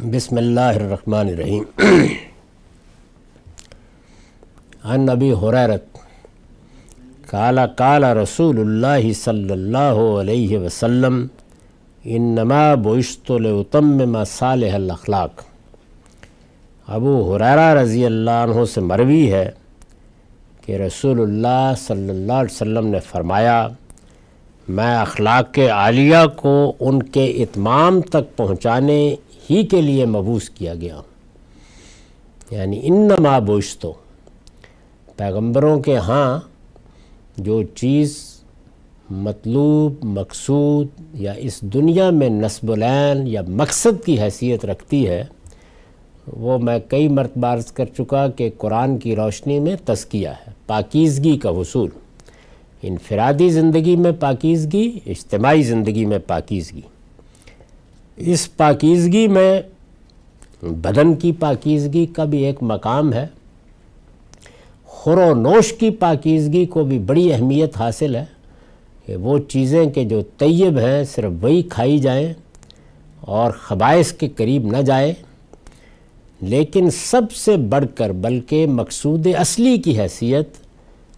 बिसमीम अन नबी हुरैरत काला काला रसूल सल्ला वसम इन नमा बोशतम सालखलाक अबू हुरैरा रज़ी अल्लाह से मरवी है कि रसूलुल्लाह सल्लल्लाहु अलैहि वसल्लम ने फ़रमाया मैं अखलाक आलिया को उनके इतमाम तक पहुँचाने ही के लिए मबूस किया गया यानी इन माबुश तो पैगम्बरों के हाँ जो चीज़ मतलूब मकसूद या इस दुनिया में नस्बुलैन या मकसद की हैसियत रखती है वो मैं कई मरतबा अर्ज कर चुका कि कुरान की रोशनी में तस्किया है पाकिजगी का हसूल इनफरादी ज़िंदगी में पाकिजगी इज्तमाही ज़िंदगी में पाकिजगी इस पाकिजगी में बदन की पाकिजगी का भी एक मकाम है खुरोनोश की पाकिजगी को भी बड़ी अहमियत हासिल है कि वो चीज़ें के जो तयब हैं सिर्फ वही खाई जाएं और खबाइस के करीब न जाए लेकिन सबसे बढ़कर बल्कि मकसूद असली की हैसियत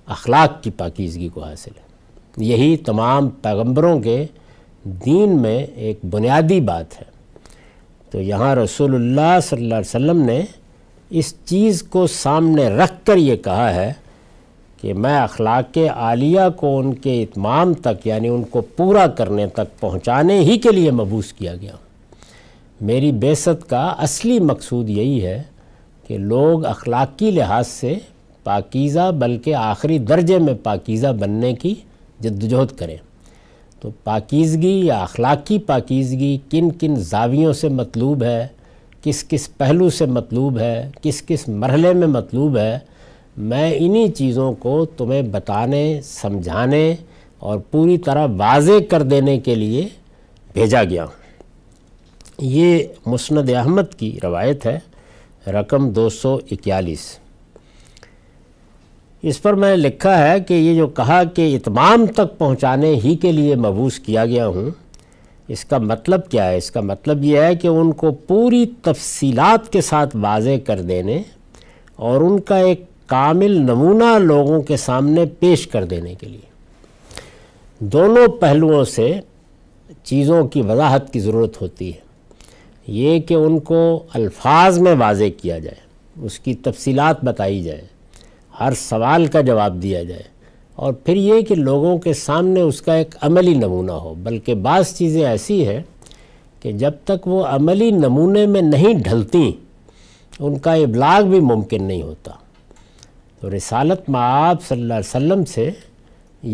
अखलाक की पाकिजगी को हासिल है यही तमाम पैगम्बरों के दीन में एक बुनियादी बात है तो यहाँ रसूलुल्लाह सल्लल्लाहु अलैहि वसल्लम ने इस चीज़ को सामने रख कर ये कहा है कि मैं अखलाक आलिया को उनके इतमाम तक यानी उनको पूरा करने तक पहुँचाने ही के लिए मबूस किया गया मेरी बेसत का असली मकसूद यही है कि लोग अखलाक़ी लिहाज से पाकीज़ा बल्कि आखिरी दर्जे में पाकीज़ा बनने की जद्दोजहद करें तो पाकिजगी या अखलाकी पाकिजगी किन किन जावियों से मतलूब है किस किस पहलू से मतलूब है किस किस मरहले में मतलूब है मैं इन्हीं चीज़ों को तुम्हें बताने समझाने और पूरी तरह वाजे कर देने के लिए भेजा गया हूँ ये मुस्ंद अहमद की रवायत है रकम दो सौ इक्यालीस इस पर मैंने लिखा है कि ये जो कहा कि इतमाम तक पहुंचाने ही के लिए मबूस किया गया हूँ इसका मतलब क्या है इसका मतलब ये है कि उनको पूरी तफसीलात के साथ वाजे कर देने और उनका एक कामिल नमूना लोगों के सामने पेश कर देने के लिए दोनों पहलुओं से चीज़ों की वजाहत की ज़रूरत होती है ये कि उनको अल्फाज में वाजे किया जाए उसकी तफसीलात बताई जाए हर सवाल का जवाब दिया जाए और फिर ये कि लोगों के सामने उसका एक अमली नमूना हो बल्कि बास चीज़ें ऐसी हैं कि जब तक वो अमली नमूने में नहीं ढलती उनका इबलाग भी मुमकिन नहीं होता तो रिसालत माँ सल्लल्लाहु अलैहि वसल्लम से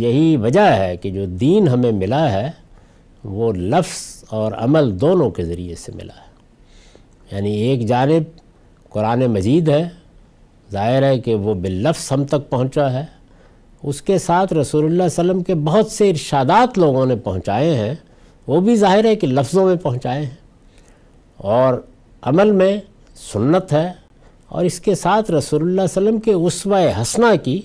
यही वजह है कि जो दीन हमें मिला है वो लफ्स और अमल दोनों के ज़रिए से मिला है यानी एक जानब कुरान मजीद है ज़ाहिर है कि वो बिल्लफ्स हम तक पहुँचा है उसके साथ रसूलुल्लाह वसम के बहुत से इर्शादात लोगों ने पहुँचाए हैं वो भी ज़ाहिर है कि लफ्ज़ों में पहुँचाए हैं और अमल में सुन्नत है और इसके साथ रसूलुल्लाह वसलम के उसवा हसना की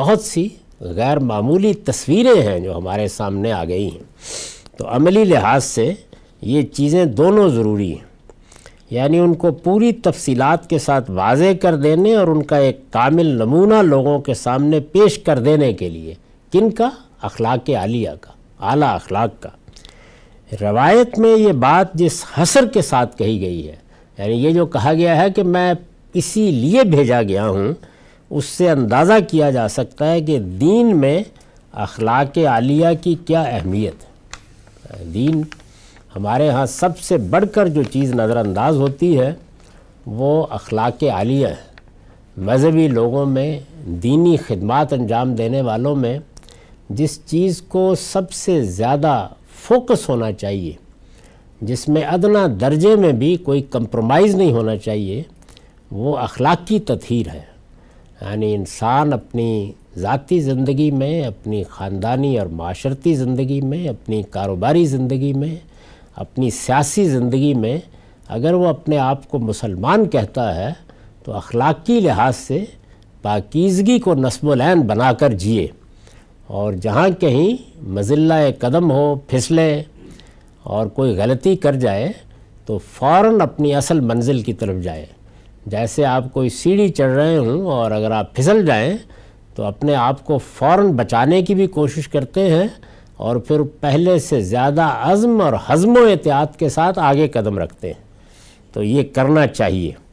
बहुत सी गैर मामूली तस्वीरें हैं जो हमारे सामने आ गई हैं तो अमली लिहाज से ये चीज़ें दोनों ज़रूरी हैं यानी उनको पूरी तफसीलात के साथ वाज कर देने और उनका एक कामिल नमूना लोगों के सामने पेश कर देने के लिए किन का अखलाक आलिया का आला अखलाक का रवायत में ये बात जिस हसर के साथ कही गई है यानी ये जो कहा गया है कि मैं इसी लिए भेजा गया हूँ उससे अंदाज़ा किया जा सकता है कि दीन में अखलाक आलिया की क्या अहमियत है दीन हमारे यहाँ सबसे बढ़कर जो चीज़ नज़रअंदाज होती है वो अखलाक आलिया है मज़हबी लोगों में दीनी खदमात अंजाम देने वालों में जिस चीज़ को सबसे ज़्यादा फोकस होना चाहिए जिसमें अदना दर्जे में भी कोई कंप्रोमाइज़ नहीं होना चाहिए वो अखलाकी तथहर है यानी इंसान अपनी ज़ाती ज़िंदगी में अपनी ख़ानदानी और माशरती ज़िंदगी में अपनी कारोबारी ज़िंदगी में अपनी सियासी ज़िंदगी में अगर वो अपने आप को मुसलमान कहता है तो अखलाक़ी लिहाज से पाकिजगी को बना बनाकर जिए और जहाँ कहीं मज़िला कदम हो फिसले और कोई गलती कर जाए तो फ़ौर अपनी असल मंजिल की तरफ जाए जैसे आप कोई सीढ़ी चढ़ रहे हों और अगर आप फिसल जाएँ तो अपने आप को फ़ौर बचाने की भी कोशिश करते हैं और फिर पहले से ज़्यादा अज़म और हज़म एहतियात के साथ आगे कदम रखते हैं तो ये करना चाहिए